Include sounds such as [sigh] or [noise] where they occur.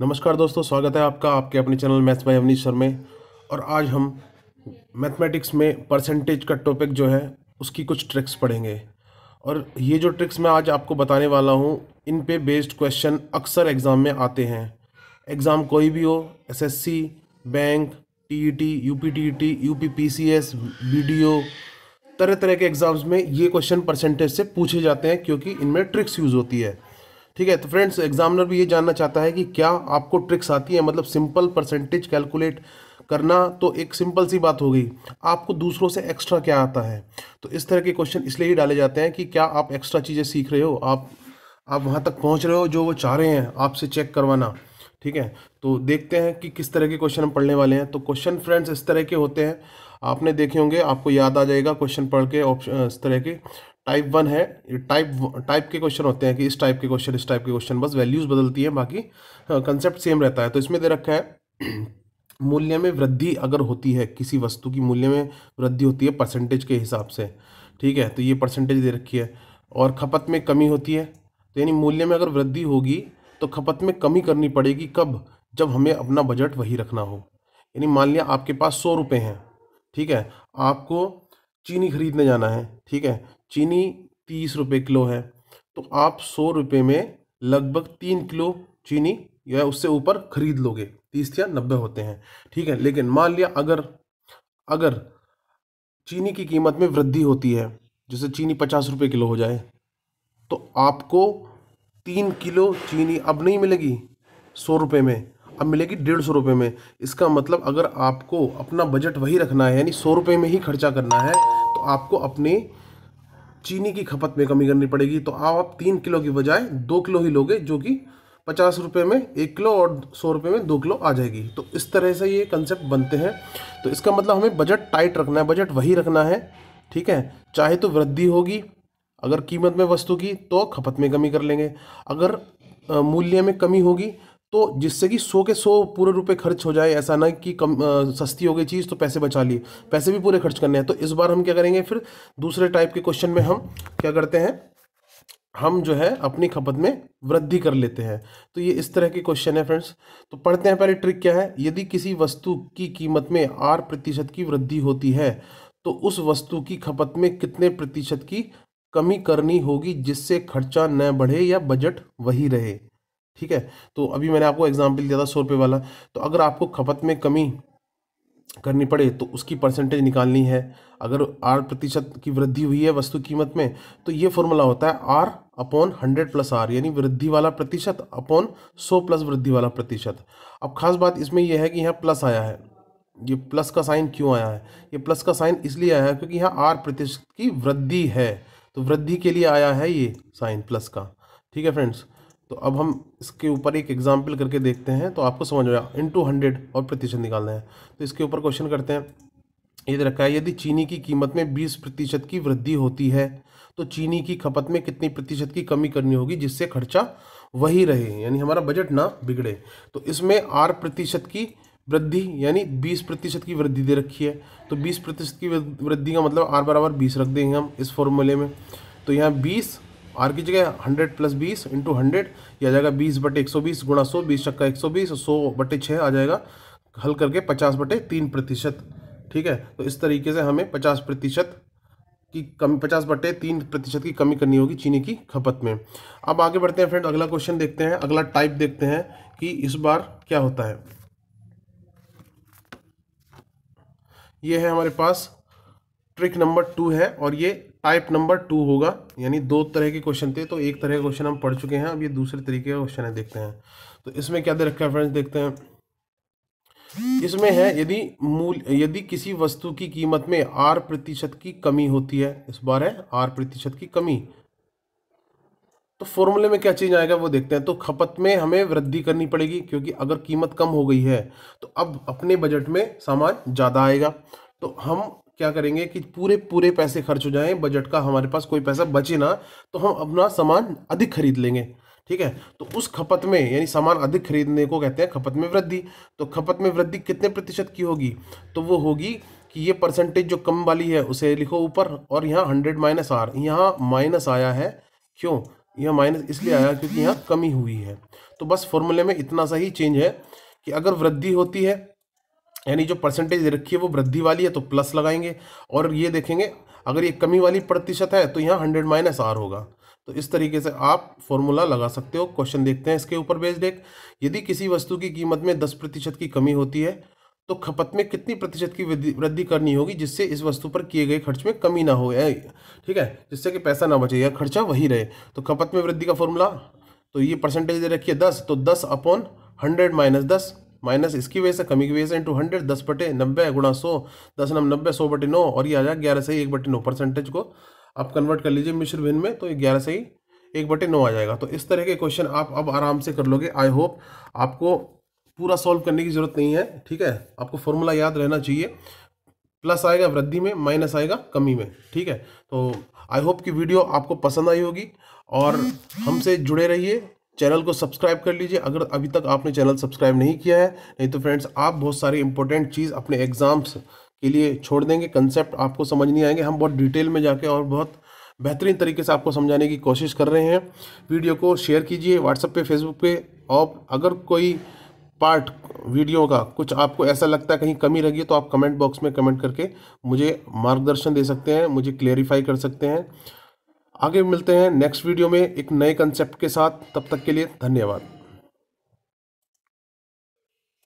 नमस्कार दोस्तों स्वागत है आपका आपके अपने channel maths by Avnish sir में और आज हम मैथमेटिक्स में परसेंटेज का टॉपिक जो है उसकी कुछ ट्रिक्स पढ़ेंगे और ये जो ट्रिक्स मैं आज आपको बताने वाला हूँ इन पे बेस्ड क्वेश्चन अक्सर एग्ज़ाम में आते हैं एग्ज़ाम कोई भी हो SSC bank TET UPTET UPPCS BDO तरह तरह के एग्ज़ाम्स में ये क्वेश्चन परसेंटेज से पूछे जाते हैं क्योंकि इनमें ट्रिक्स यूज़ होती है ठीक है तो फ्रेंड्स एग्जामिनर भी ये जानना चाहता है कि क्या आपको ट्रिक्स आती है मतलब सिंपल परसेंटेज कैलकुलेट करना तो एक सिंपल सी बात हो गई आपको दूसरों से एक्स्ट्रा क्या आता है तो इस तरह के क्वेश्चन इसलिए ही डाले जाते हैं कि क्या आप एक्स्ट्रा चीज़ें सीख रहे हो आप आप वहाँ तक पहुँच रहे हो जो वो चाह रहे हैं आपसे चेक करवाना ठीक है तो देखते हैं कि किस तरह के क्वेश्चन हम पढ़ने वाले हैं तो क्वेश्चन फ्रेंड्स इस तरह के होते हैं आपने देखे होंगे आपको याद आ जाएगा क्वेश्चन पढ़ के ऑप्शन इस तरह के टाइप वन है टाइप टाइप के क्वेश्चन होते हैं कि इस टाइप के क्वेश्चन इस टाइप के क्वेश्चन बस वैल्यूज़ बदलती है बाकी कंसेप्ट हाँ, सेम रहता है तो इसमें दे रखा है [clears throat] मूल्य में वृद्धि अगर होती है किसी वस्तु की मूल्य में वृद्धि होती है परसेंटेज के हिसाब से ठीक है तो ये परसेंटेज दे रखी है और खपत में कमी होती है तो यानी मूल्य में अगर वृद्धि होगी तो खपत में कमी करनी पड़ेगी कब जब हमें अपना बजट वही रखना हो यानी मान लिया आपके पास सौ रुपये हैं ठीक है आपको चीनी खरीदने जाना है ठीक है चीनी तीस रुपये किलो है तो आप सौ रुपये में लगभग तीन किलो चीनी या उससे ऊपर खरीद लोगे तीस या नब्बे होते हैं ठीक है लेकिन मान लिया अगर अगर चीनी की कीमत में वृद्धि होती है जैसे चीनी पचास रुपये किलो हो जाए तो आपको तीन किलो चीनी अब नहीं मिलेगी सौ रुपये में अब मिलेगी डेढ़ सौ रुपये में इसका मतलब अगर आपको अपना बजट वही रखना है यानी सौ रुपये में ही खर्चा करना है तो आपको अपने चीनी की खपत में कमी करनी पड़ेगी तो आप तीन किलो की बजाय दो किलो ही लोगे जो कि पचास रुपये में एक किलो और सौ रुपये में दो किलो आ जाएगी तो इस तरह से ये कंसेप्ट बनते हैं तो इसका मतलब हमें बजट टाइट रखना है बजट वही रखना है ठीक है चाहे तो वृद्धि होगी अगर कीमत में वस्तु की तो खपत में कमी कर लेंगे अगर मूल्य में कमी होगी तो जिससे कि सौ के सौ पूरे रुपए खर्च हो जाए ऐसा ना कि कम आ, सस्ती हो गई चीज़ तो पैसे बचा लिए पैसे भी पूरे खर्च करने हैं तो इस बार हम क्या करेंगे फिर दूसरे टाइप के क्वेश्चन में हम क्या करते हैं हम जो है अपनी खपत में वृद्धि कर लेते हैं तो ये इस तरह के क्वेश्चन है फ्रेंड्स तो पढ़ते हैं पहले ट्रिक क्या है यदि किसी वस्तु की कीमत में आर प्रतिशत की वृद्धि होती है तो उस वस्तु की खपत में कितने प्रतिशत की कमी करनी होगी जिससे खर्चा न बढ़े या बजट वही रहे ठीक है तो अभी मैंने आपको एग्जाम्पल दिया था सौ रुपये वाला तो अगर आपको खपत में कमी करनी पड़े तो उसकी परसेंटेज निकालनी है अगर आर प्रतिशत की वृद्धि हुई है वस्तु कीमत में तो ये फॉर्मूला होता है R upon hundred plus R यानी वृद्धि वाला प्रतिशत अपॉन सौ प्लस वृद्धि वाला प्रतिशत अब खास बात इसमें यह है कि यहाँ प्लस आया है ये प्लस का साइन क्यों आया है ये प्लस का साइन इसलिए आया है क्योंकि यहाँ आर प्रतिशत की वृद्धि है तो वृद्धि के लिए आया है ये साइन प्लस का ठीक है फ्रेंड्स तो अब हम इसके ऊपर एक एग्जाम्पल करके देखते हैं तो आपको समझ में इन टू हंड्रेड और प्रतिशत निकालना है तो इसके ऊपर क्वेश्चन करते हैं ये रखा है यदि चीनी की कीमत में बीस प्रतिशत की वृद्धि होती है तो चीनी की खपत में कितनी प्रतिशत की कमी करनी होगी जिससे खर्चा वही रहे यानी हमारा बजट ना बिगड़े तो इसमें आर प्रतिशत की वृद्धि यानी बीस प्रतिशत की वृद्धि दे रखी है तो बीस प्रतिशत की वृद्धि का मतलब आर बराबर बीस रख देंगे हम इस फॉर्मूले में तो यहाँ बीस आर की जगह हंड्रेड प्लस बीस इंटू हंड्रेड यह आ जाएगा बीस बटे एक सौ बीस गुणा सौ बीस चक्का एक सौ बीस सौ बटे छः आ जाएगा हल करके पचास बटे तीन प्रतिशत ठीक है तो इस तरीके से हमें पचास प्रतिशत की कमी पचास बटे तीन प्रतिशत की कमी करनी होगी चीनी की खपत में अब आगे बढ़ते हैं फ्रेंड अगला क्वेश्चन देखते हैं अगला टाइप देखते हैं कि इस बार क्या होता है ये है हमारे पास ट्रिक नंबर टू है और ये टाइप नंबर टू होगा यानी दो तरह के क्वेश्चन थे तो एक तरह के क्वेश्चन हम पढ़ चुके हैं अब ये दूसरे तरीके का क्वेश्चन है देखते हैं तो इसमें क्या दे रखा है फ्रेंड्स देखते हैं इसमें है यदि मूल यदि किसी वस्तु की कीमत में आर प्रतिशत की कमी होती है इस बार है आर प्रतिशत की कमी तो फॉर्मूले में क्या चीज आएगा वो देखते हैं तो खपत में हमें वृद्धि करनी पड़ेगी क्योंकि अगर कीमत कम हो गई है तो अब अपने बजट में सामान ज़्यादा आएगा तो हम क्या करेंगे कि पूरे पूरे पैसे खर्च हो जाएं बजट का हमारे पास कोई पैसा बचे ना तो हम अपना सामान अधिक खरीद लेंगे ठीक है तो उस खपत में यानी सामान अधिक खरीदने को कहते हैं खपत में वृद्धि तो खपत में वृद्धि कितने प्रतिशत की होगी तो वो होगी कि ये परसेंटेज जो कम वाली है उसे लिखो ऊपर और यहाँ हंड्रेड माइनस आर यहाँ माइनस आया है क्यों यह माइनस इसलिए आया क्योंकि यहाँ कमी हुई है तो बस फॉर्मूले में इतना सा ही चेंज है कि अगर वृद्धि होती है यानी जो परसेंटेज रखी है वो वृद्धि वाली है तो प्लस लगाएंगे और ये देखेंगे अगर ये कमी वाली प्रतिशत है तो यहाँ हंड्रेड माइनस आर होगा तो इस तरीके से आप फॉर्मूला लगा सकते हो क्वेश्चन देखते हैं इसके ऊपर बेस्ड एक यदि किसी वस्तु की कीमत में दस प्रतिशत की कमी होती है तो खपत में कितनी प्रतिशत की वृद्धि करनी होगी जिससे इस वस्तु पर किए गए खर्च में कमी ना हो ठीक है जिससे कि पैसा ना बचे या खर्चा वही रहे तो खपत में वृद्धि का फॉर्मूला तो ये परसेंटेज दे रखिए दस तो दस अपॉन हंड्रेड माइनस दस माइनस इसकी वजह से कमी की वजह से इंटू हंड्रेड दस बटे नब्बे गुणा सौ दस नम नब्बे सौ बटे नौ और ये आ जाए ग्यारह सही एक बटे नौ परसेंटेज को आप कन्वर्ट कर लीजिए मिश्र भिन्न में तो ये ग्यारह सही एक बटे नौ आ जाएगा तो इस तरह के क्वेश्चन आप अब आराम से कर लोगे आई होप आपको पूरा सॉल्व करने की ज़रूरत नहीं है ठीक है आपको फॉर्मूला याद रहना चाहिए प्लस आएगा वृद्धि में माइनस आएगा कमी में ठीक है तो आई होप कि वीडियो आपको पसंद आई होगी और हम्म। हमसे जुड़े रहिए चैनल को सब्सक्राइब कर लीजिए अगर अभी तक आपने चैनल सब्सक्राइब नहीं किया है नहीं तो फ्रेंड्स आप बहुत सारी इंपॉर्टेंट चीज़ अपने एग्ज़ाम्स के लिए छोड़ देंगे कंसेप्ट आपको समझ नहीं आएंगे हम बहुत डिटेल में जाके और बहुत बेहतरीन तरीके से आपको समझाने की कोशिश कर रहे हैं वीडियो को शेयर कीजिए व्हाट्सएप पे फेसबुक पे और अगर कोई पार्ट वीडियो का कुछ आपको ऐसा लगता है कहीं कमी रही है तो आप कमेंट बॉक्स में कमेंट करके मुझे मार्गदर्शन दे सकते हैं मुझे क्लेरिफाई कर सकते हैं आगे मिलते हैं नेक्स्ट वीडियो में एक नए कंसेप्ट के साथ तब तक के लिए धन्यवाद